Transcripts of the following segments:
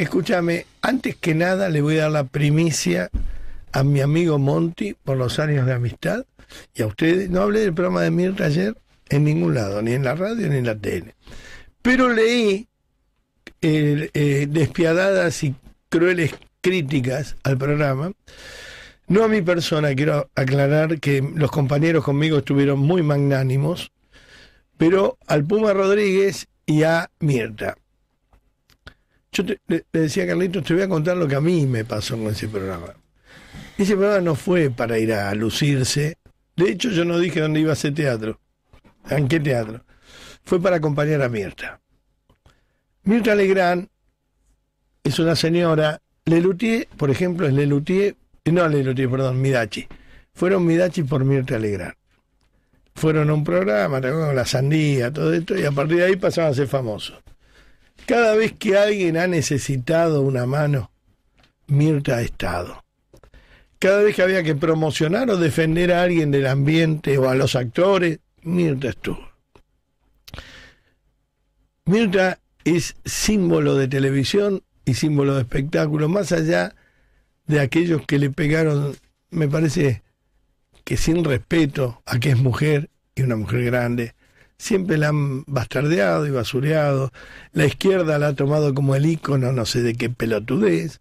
Escúchame, antes que nada le voy a dar la primicia a mi amigo Monty por los años de amistad y a ustedes. No hablé del programa de Mirta ayer en ningún lado, ni en la radio ni en la tele. Pero leí eh, eh, despiadadas y crueles críticas al programa. No a mi persona, quiero aclarar que los compañeros conmigo estuvieron muy magnánimos, pero al Puma Rodríguez y a Mirta. Yo le, decía a Carlitos, te voy a contar lo que a mí me pasó con ese programa. Ese programa no fue para ir a lucirse. De hecho, yo no dije dónde iba a hacer teatro. ¿En qué teatro? Fue para acompañar a Mirta. Mirta Legrand es una señora. Lelutier, por ejemplo, es Lelutier. Eh, no, Lelutier, perdón, Midachi. Fueron Midachi por Mirta Legrand. Fueron a un programa, la sandía, todo esto, y a partir de ahí pasaban a ser famosos. Cada vez que alguien ha necesitado una mano, Mirta ha estado. Cada vez que había que promocionar o defender a alguien del ambiente o a los actores, Mirta estuvo. Mirta es símbolo de televisión y símbolo de espectáculo, más allá de aquellos que le pegaron, me parece que sin respeto a que es mujer y una mujer grande, siempre la han bastardeado y basureado, la izquierda la ha tomado como el ícono, no sé de qué pelotudez,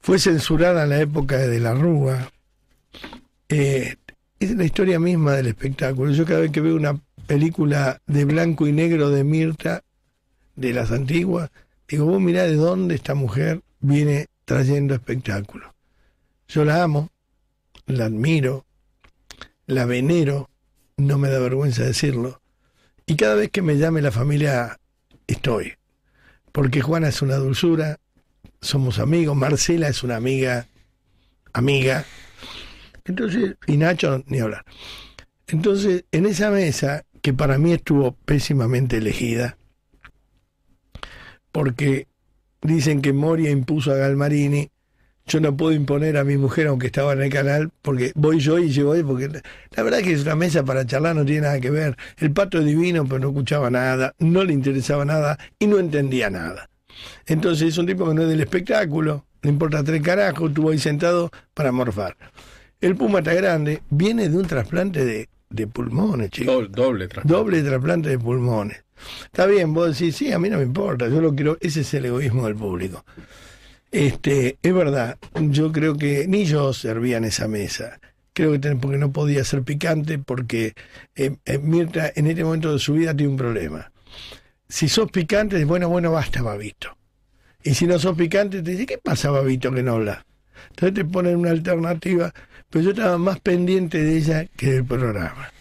fue censurada en la época de la Rúa. Eh, es la historia misma del espectáculo. Yo cada vez que veo una película de blanco y negro de Mirta, de las antiguas, digo, vos mirá de dónde esta mujer viene trayendo espectáculo. Yo la amo, la admiro, la venero, no me da vergüenza decirlo. Y cada vez que me llame la familia, estoy. Porque Juana es una dulzura, somos amigos, Marcela es una amiga, amiga. Entonces, y Nacho, ni hablar. Entonces, en esa mesa, que para mí estuvo pésimamente elegida, porque dicen que Moria impuso a Galmarini yo no puedo imponer a mi mujer, aunque estaba en el canal, porque voy yo y llevo ahí porque la verdad es que es una mesa para charlar, no tiene nada que ver. El pato es divino, pero no escuchaba nada, no le interesaba nada y no entendía nada. Entonces es un tipo que no es del espectáculo, le importa tres carajos, estuvo ahí sentado para morfar. El puma está grande, viene de un trasplante de, pulmones, chicos. Doble, doble trasplante. Doble trasplante de pulmones. Está bien, vos decís, sí, a mí no me importa, yo lo quiero, ese es el egoísmo del público. Este, es verdad, yo creo que ni yo servía en esa mesa. Creo que porque no podía ser picante, porque eh, eh, Mirta en este momento de su vida tiene un problema. Si sos picante, bueno, bueno, basta, Babito. Y si no sos picante, te dice, ¿qué pasa, Babito, que no habla? Entonces te ponen una alternativa, pero yo estaba más pendiente de ella que del programa.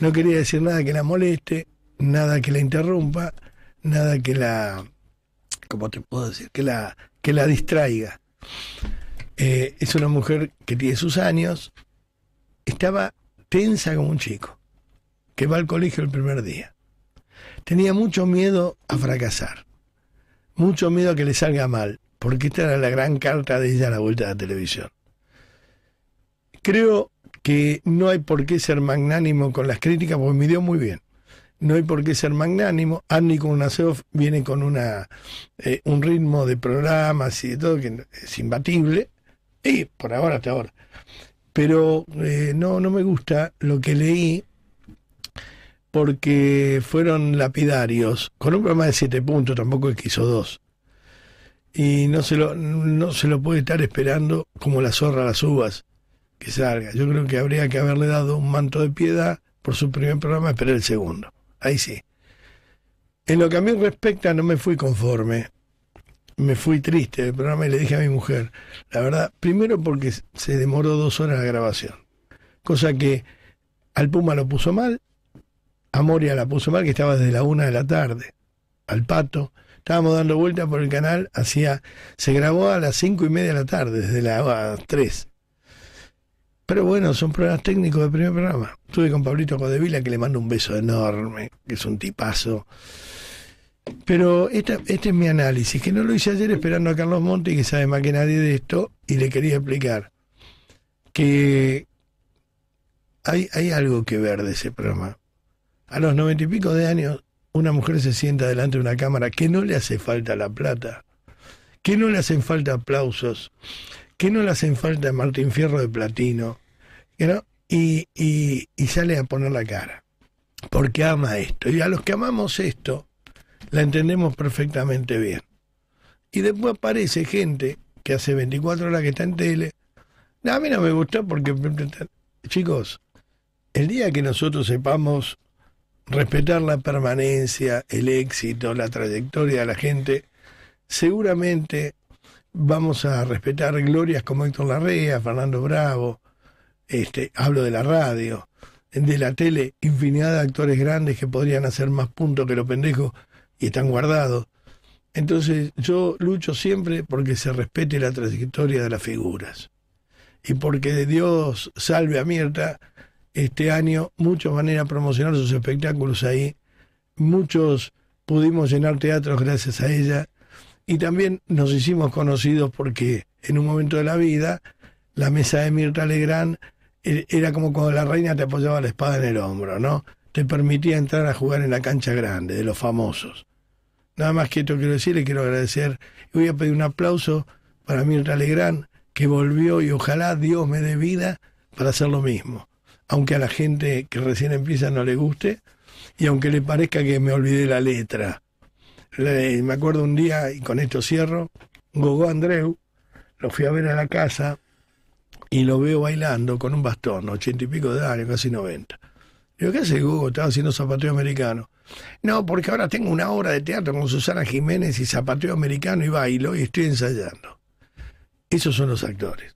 No quería decir nada que la moleste, nada que la interrumpa, nada que la, ¿cómo te puedo decir? Que la que la distraiga. Eh, es una mujer que tiene sus años, estaba tensa como un chico, que va al colegio el primer día. Tenía mucho miedo a fracasar, mucho miedo a que le salga mal, porque esta era la gran carta de ella a la vuelta de la televisión. Creo que no hay por qué ser magnánimo con las críticas, porque me dio muy bien no hay por qué ser magnánimo. Andy Kournasev viene con una, eh, un ritmo de programas y de todo que es imbatible, y por ahora hasta ahora. Pero eh, no, no me gusta lo que leí porque fueron lapidarios, con un programa de 7 puntos, tampoco el que hizo dos. Y no se lo, no se lo puede estar esperando como la zorra a las uvas que salga. Yo creo que habría que haberle dado un manto de piedad por su primer programa, esperar el segundo ahí sí. En lo que a mí respecta, no me fui conforme. Me fui triste del programa y le dije a mi mujer, la verdad, primero porque se demoró dos horas la grabación, cosa que al Puma lo puso mal, a Moria la puso mal, que estaba desde la una de la tarde, al Pato. Estábamos dando vueltas por el canal, hacía, se grabó a las cinco y media de la tarde, desde las tres. Pero bueno, son problemas técnicos del primer programa. Estuve con Pablito Codevila, que le mando un beso enorme, que es un tipazo. Pero este es mi análisis, que no lo hice ayer esperando a Carlos Monti, que sabe más que nadie de esto, y le quería explicar que hay, hay algo que ver de ese programa. A los noventa y pico de años, una mujer se sienta delante de una cámara que no le hace falta la plata, que no le hacen falta aplausos, que no le hacen falta Martín Fierro de platino, ¿no? y, sale a poner la cara, porque ama esto. Y a los que amamos esto, la entendemos perfectamente bien. Y después aparece gente que hace 24 horas que está en tele. a mí no me gustó porque... Chicos, el día que nosotros sepamos respetar la permanencia, el éxito, la trayectoria de la gente, seguramente vamos a respetar glorias como Héctor Larrea, Fernando Bravo, este, hablo de la radio, de la tele, infinidad de actores grandes que podrían hacer más punto que los pendejos y están guardados. Entonces yo lucho siempre porque se respete la trayectoria de las figuras. Y porque de Dios salve a Mirta, este año muchos van a ir a promocionar sus espectáculos ahí, muchos pudimos llenar teatros gracias a ella y también nos hicimos conocidos porque en un momento de la vida, la mesa de Mirta Legrand eh, era como cuando la reina te apoyaba la espada en el hombro, ¿no? Te permitía entrar a jugar en la cancha grande de los famosos. Nada más que esto quiero decir, le quiero agradecer. y Voy a pedir un aplauso para Mirta Legrand, que volvió y ojalá Dios me dé vida para hacer lo mismo. Aunque a la gente que recién empieza no le guste y aunque le parezca que me olvidé la letra me acuerdo un día, y con esto cierro, Gogó Andreu, lo fui a ver a la casa y lo veo bailando con un bastón, ochenta y pico de años, casi noventa. Digo, ¿qué hace Gogó? Estaba haciendo zapateo americano. No, porque ahora tengo una obra de teatro con Susana Jiménez y zapateo americano y bailo y estoy ensayando. Esos son los actores.